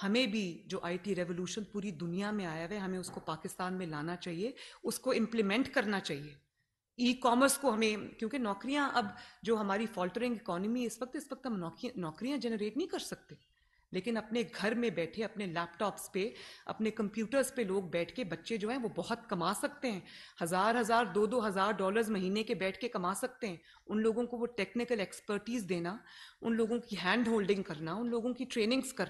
हमें भी जो आईटी रेवोल्यूशन पूरी दुनिया में आया हुआ है हमें उसको पाकिस्तान में लाना चाहिए उसको इम्प्लीमेंट करना चाहिए ई कॉमर्स को हमें क्योंकि नौकरियां अब जो हमारी फॉल्टरिंग इकोनॉमी इस वक्त इस वक्त हम नौकरियां जनरेट नहीं कर सकते लेकिन अपने घर में बैठे अपने लैपटॉप्स पे अपने कंप्यूटर्स पे लोग बैठ के बच्चे जो हैं वो बहुत कमा सकते हैं हज़ार हज़ार दो दो हज़ार डॉलर्स महीने के बैठ के कमा सकते हैं उन लोगों को वो टेक्निकल एक्सपर्टीज़ देना उन लोगों की हैंड होल्डिंग करना उन लोगों की ट्रेनिंग्स करना